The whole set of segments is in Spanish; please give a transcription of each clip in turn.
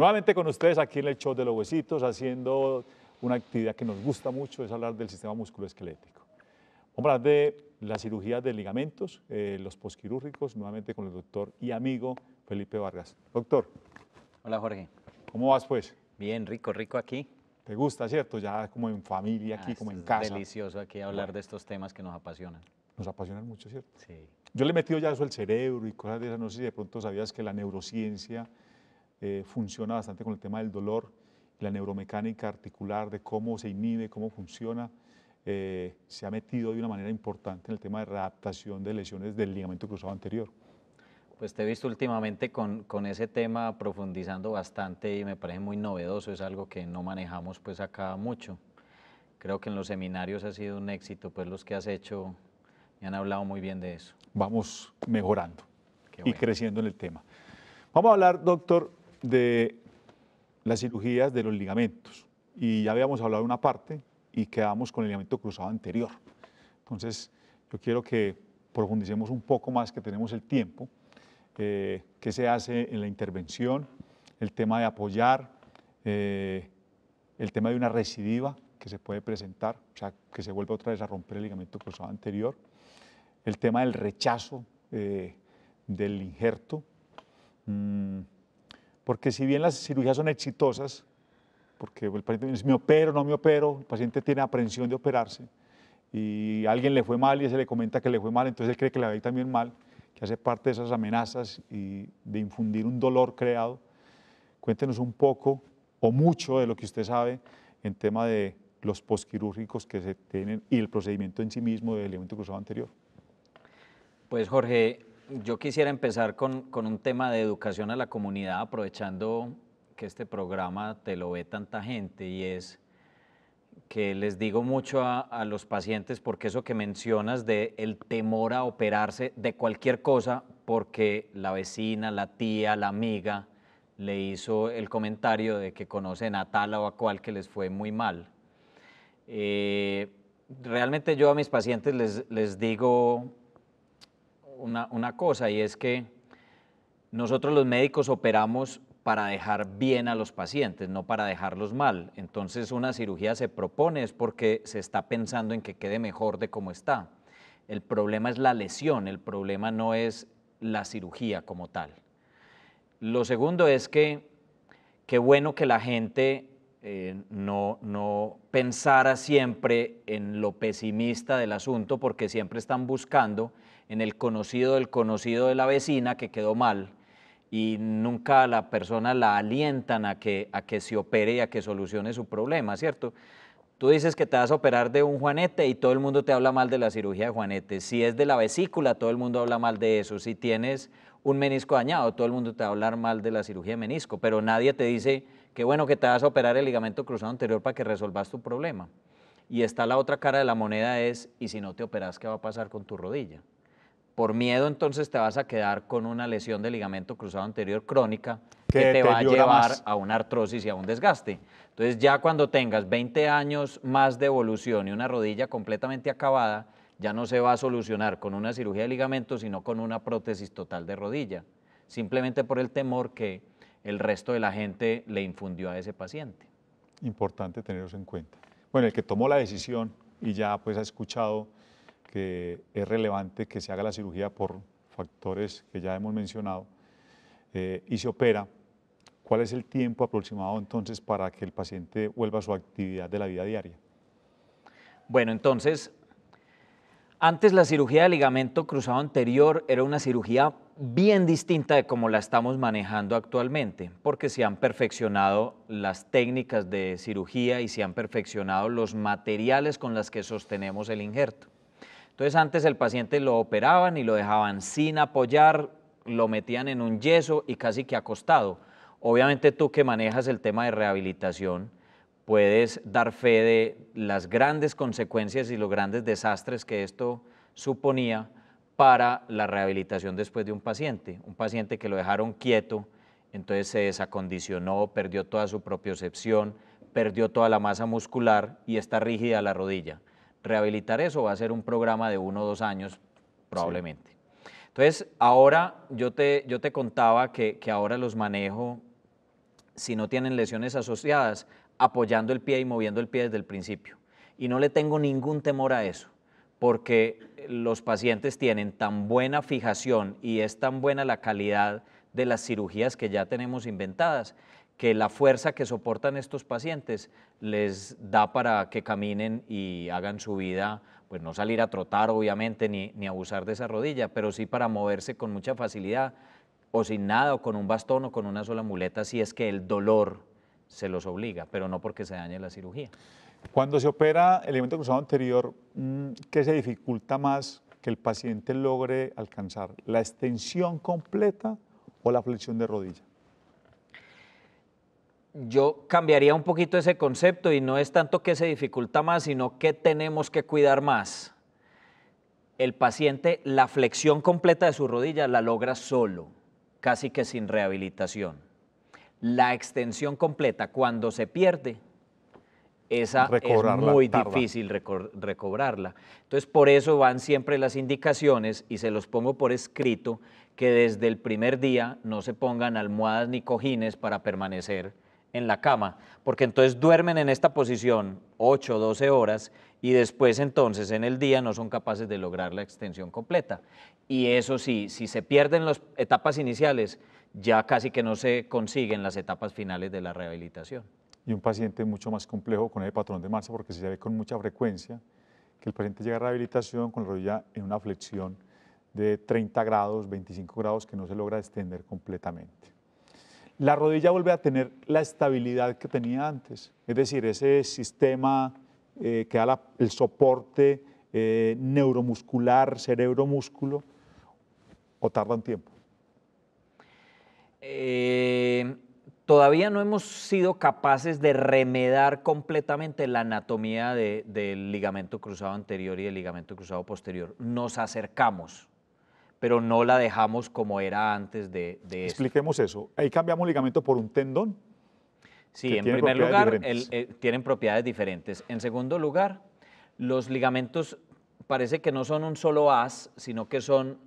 Nuevamente con ustedes aquí en el show de los huesitos, haciendo una actividad que nos gusta mucho, es hablar del sistema musculoesquelético. Vamos a hablar de la cirugía de ligamentos, eh, los posquirúrgicos, nuevamente con el doctor y amigo Felipe Vargas. Doctor. Hola Jorge. ¿Cómo vas pues? Bien, rico, rico aquí. ¿Te gusta, cierto? Ya como en familia, aquí ah, como en casa. Es delicioso aquí hablar de estos temas que nos apasionan. Nos apasionan mucho, ¿cierto? Sí. Yo le he metido ya eso al cerebro y cosas de esas. No sé si de pronto sabías que la neurociencia eh, funciona bastante con el tema del dolor, la neuromecánica articular, de cómo se inhibe, cómo funciona. Eh, se ha metido de una manera importante en el tema de readaptación de lesiones del ligamento cruzado anterior. Pues te he visto últimamente con, con, ese tema profundizando bastante y me parece muy novedoso, es algo que no manejamos pues acá mucho. Creo que en los seminarios ha sido un éxito, pues los que has hecho me han hablado muy bien de eso. Vamos mejorando y creciendo en el tema. Vamos a hablar, doctor, de las cirugías de los ligamentos. Y ya habíamos hablado de una parte y quedamos con el ligamento cruzado anterior. Entonces, yo quiero que profundicemos un poco más, que tenemos el tiempo, eh, qué se hace en la intervención, el tema de apoyar, eh, el tema de una recidiva que se puede presentar, o sea, que se vuelve otra vez a romper el ligamento cruzado anterior, el tema del rechazo eh, del injerto, mm, porque si bien las cirugías son exitosas, porque el paciente dice, me opero, no me opero, el paciente tiene aprensión de operarse, y alguien le fue mal y se le comenta que le fue mal, entonces él cree que le va a también mal, que hace parte de esas amenazas y de infundir un dolor creado. Cuéntenos un poco o mucho de lo que usted sabe en tema de los posquirúrgicos que se tienen y el procedimiento en sí mismo del elemento cruzado anterior. Pues Jorge, yo quisiera empezar con, un tema de educación a la comunidad, aprovechando que este programa te lo ve tanta gente y es que les digo mucho a, los pacientes porque eso que mencionas de el temor a operarse de cualquier cosa porque la vecina, la tía, la amiga le hizo el comentario de que conocen a tal o a cual que les fue muy mal. Eh, realmente yo a mis pacientes les, les digo una, cosa y es que nosotros los médicos operamos para dejar bien a los pacientes, no para dejarlos mal. Entonces una cirugía se propone es porque se está pensando en que quede mejor de cómo está. El problema es la lesión, el problema no es la cirugía como tal. Lo segundo es que qué bueno que la gente eh, no, pensara siempre en lo pesimista del asunto, porque siempre están buscando en el conocido del conocido de la vecina que quedó mal y nunca a la persona la alientan a que, a que se opere y a que solucione su problema, ¿cierto? Tú dices que te vas a operar de un juanete y todo el mundo te habla mal de la cirugía de juanete. Si es de la vesícula, todo el mundo habla mal de eso. Si tienes un menisco dañado. Todo el mundo te va a hablar mal de la cirugía de menisco, pero nadie te dice que bueno que te vas a operar el ligamento cruzado anterior para que resolvas tu problema. Y está la otra cara de la moneda es, ¿y si no te operas qué va a pasar con tu rodilla? Por miedo entonces te vas a quedar con una lesión de ligamento cruzado anterior crónica que, te va a llevar a una artrosis y a un desgaste. Entonces ya cuando tengas 20 años más de evolución y una rodilla completamente acabada, ya no se va a solucionar con una cirugía de ligamento, sino con una prótesis total de rodilla, simplemente por el temor que el resto de la gente le infundió a ese paciente. Importante tenerlos en cuenta. Bueno, el que tomó la decisión y ya pues ha escuchado que es relevante que se haga la cirugía por factores que ya hemos mencionado eh, y se opera, ¿cuál es el tiempo aproximado entonces para que el paciente vuelva a su actividad de la vida diaria? Bueno, entonces antes la cirugía de ligamento cruzado anterior era una cirugía bien distinta de como la estamos manejando actualmente, porque se han perfeccionado las técnicas de cirugía y se han perfeccionado los materiales con los que sostenemos el injerto. Entonces antes el paciente lo operaban y lo dejaban sin apoyar, lo metían en un yeso y casi que acostado. Obviamente tú que manejas el tema de rehabilitación, puedes dar fe de las grandes consecuencias y los grandes desastres que esto suponía para la rehabilitación después de un paciente. Un paciente que lo dejaron quieto, entonces se desacondicionó, perdió toda su propiocepción, perdió toda la masa muscular y está rígida la rodilla. Rehabilitar eso va a ser un programa de uno o dos años probablemente. Entonces, ahora yo te, contaba que ahora los manejo si no tienen lesiones asociadas apoyando el pie y moviendo el pie desde el principio. Y no le tengo ningún temor a eso, porque los pacientes tienen tan buena fijación y es tan buena la calidad de las cirugías que ya tenemos inventadas, que la fuerza que soportan estos pacientes les da para que caminen y hagan su vida, pues no salir a trotar obviamente ni, ni abusar de esa rodilla, pero sí para moverse con mucha facilidad o sin nada o con un bastón o con una sola muleta si es que el dolor se los obliga, pero no porque se dañe la cirugía. Cuando se opera el elemento cruzado anterior, mm, ¿qué se dificulta más que el paciente logre alcanzar? ¿La extensión completa o la flexión de rodilla? Yo cambiaría un poquito ese concepto y no es tanto que se dificulta más, sino que tenemos que cuidar más. El paciente, la flexión completa de su rodilla la logra solo, casi que sin rehabilitación la extensión completa cuando se pierde, esa es muy difícil recobrarla. Entonces, por eso van siempre las indicaciones y se los pongo por escrito que desde el primer día no se pongan almohadas ni cojines para permanecer en la cama, porque entonces duermen en esta posición 8 o 12 horas y después entonces en el día no son capaces de lograr la extensión completa. Y eso sí, si se pierden las etapas iniciales, ya casi que no se consiguen las etapas finales de la rehabilitación. Y un paciente mucho más complejo con el patrón de marcha, porque se ve con mucha frecuencia que el paciente llega a rehabilitación con la rodilla en una flexión de 30 grados, 25 grados, que no se logra extender completamente la rodilla vuelve a tener la estabilidad que tenía antes. Es decir, ese sistema eh, que da el soporte eh, neuromuscular, cerebro o tarda un tiempo. Eh, todavía no hemos sido capaces de remedar completamente la anatomía del ligamento cruzado anterior y del ligamento cruzado posterior. Nos acercamos, pero no la dejamos como era antes de, de Expliquemos eso. Ahí cambiamos ligamento por un tendón. Sí, en primer lugar, eh, tienen propiedades diferentes. En segundo lugar, los ligamentos parece que no son un solo as, sino que son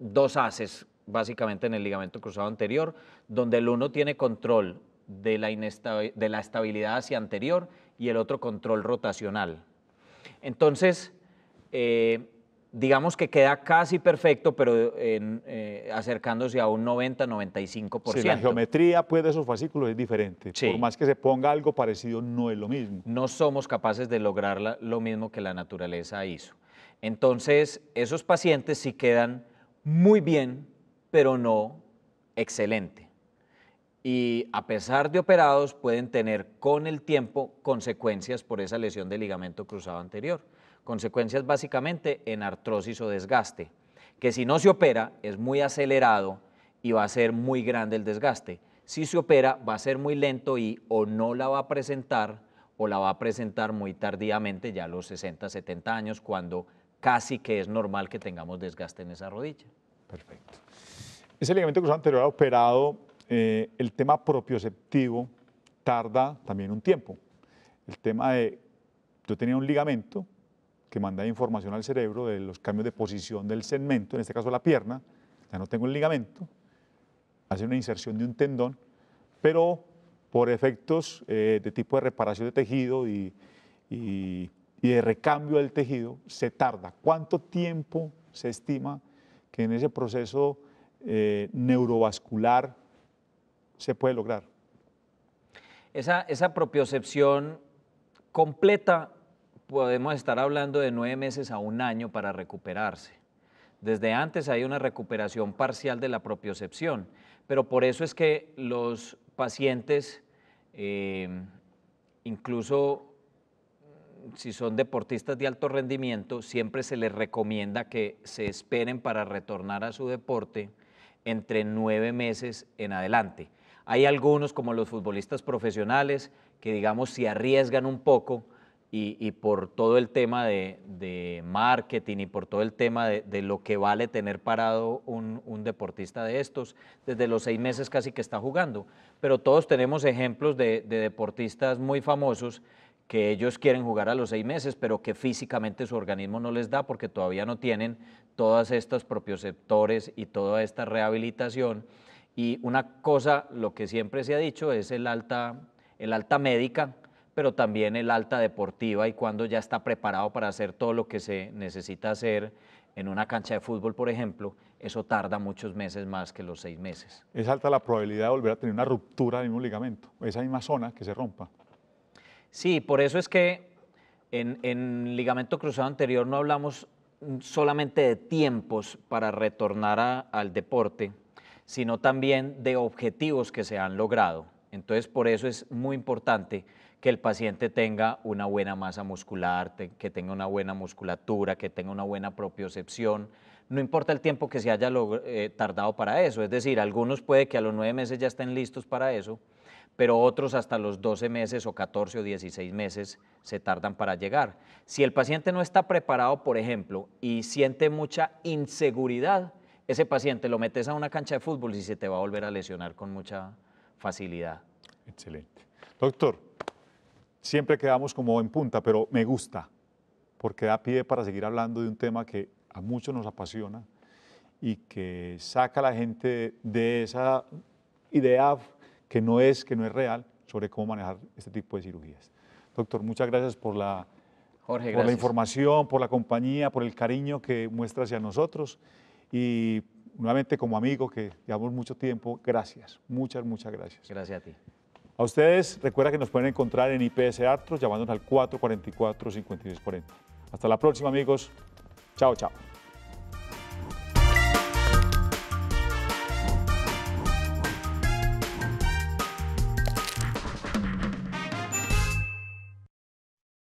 dos ases, básicamente en el ligamento cruzado anterior, donde el uno tiene control de la, de la estabilidad hacia anterior y el otro control rotacional. Entonces, eh, digamos que queda casi perfecto, pero eh, acercándose a un 90-95%. la geometría de esos fascículos es diferente. Por más que se ponga algo parecido, no es lo mismo. No somos capaces de lograr lo mismo que la naturaleza hizo. Entonces, esos pacientes sí quedan muy bien, pero no excelente y a pesar de operados pueden tener con el tiempo consecuencias por esa lesión del ligamento cruzado anterior. Consecuencias básicamente en artrosis o desgaste, que si no se opera es muy acelerado y va a ser muy grande el desgaste. Si se opera va a ser muy lento y o no la va a presentar o la va a presentar muy tardíamente, ya a los 60, 70 años, cuando casi que es normal que tengamos desgaste en esa rodilla. Perfecto. Ese ligamento cruzado anterior ha operado eh, el tema propioceptivo tarda también un tiempo. El tema de, yo tenía un ligamento que mandaba información al cerebro de los cambios de posición del segmento, en este caso la pierna, ya no tengo el ligamento, hace una inserción de un tendón, pero por efectos eh, de tipo de reparación de tejido y, de recambio del tejido, se tarda. ¿Cuánto tiempo se estima que en ese proceso eh, neurovascular se puede lograr. Esa, esa propiocepción completa, podemos estar hablando de nueve meses a un año para recuperarse. Desde antes hay una recuperación parcial de la propiocepción, pero por eso es que los pacientes, eh, incluso si son deportistas de alto rendimiento, siempre se les recomienda que se esperen para retornar a su deporte entre nueve meses en adelante. Hay algunos, como los futbolistas profesionales, que digamos se arriesgan un poco y, por todo el tema de, marketing y por todo el tema de, lo que vale tener parado un, deportista de estos, desde los seis meses casi que está jugando. Pero todos tenemos ejemplos de, deportistas muy famosos que ellos quieren jugar a los seis meses, pero que físicamente su organismo no les da porque todavía no tienen todos estos propios propioceptores y toda esta rehabilitación y una cosa, lo que siempre se ha dicho, es el alta, el alta médica, pero también el alta deportiva y cuando ya está preparado para hacer todo lo que se necesita hacer en una cancha de fútbol, por ejemplo, eso tarda muchos meses más que los seis meses. Es alta la probabilidad de volver a tener una ruptura del un ligamento, esa misma zona que se rompa. Sí, por eso es que en, ligamento cruzado anterior no hablamos solamente de tiempos para retornar al deporte, sino también de objetivos que se han logrado. Entonces, por eso es muy importante que el paciente tenga una buena masa muscular, que tenga una buena musculatura, que tenga una buena propiocepción. No importa el tiempo que se haya eh, tardado para eso. Es decir, algunos puede que a los nueve meses ya estén listos para eso, pero otros hasta los doce meses o catorce o dieciséis meses se tardan para llegar. Si el paciente no está preparado, por ejemplo, y siente mucha inseguridad, ese paciente lo metes a una cancha de fútbol y se te va a volver a lesionar con mucha facilidad. Excelente. Doctor, siempre quedamos como en punta, pero me gusta, porque da pie para seguir hablando de un tema que a muchos nos apasiona y que saca a la gente de esa idea que no es, que no es real sobre cómo manejar este tipo de cirugías. Doctor, muchas gracias por la, la información, por la compañía, por el cariño que muestra hacia nosotros y nuevamente como amigo que llevamos mucho tiempo, gracias, muchas, muchas gracias. Gracias a ti. A ustedes, recuerda que nos pueden encontrar en IPS Artros llamándonos al 444-5640. Hasta la próxima, amigos. Chao, chao.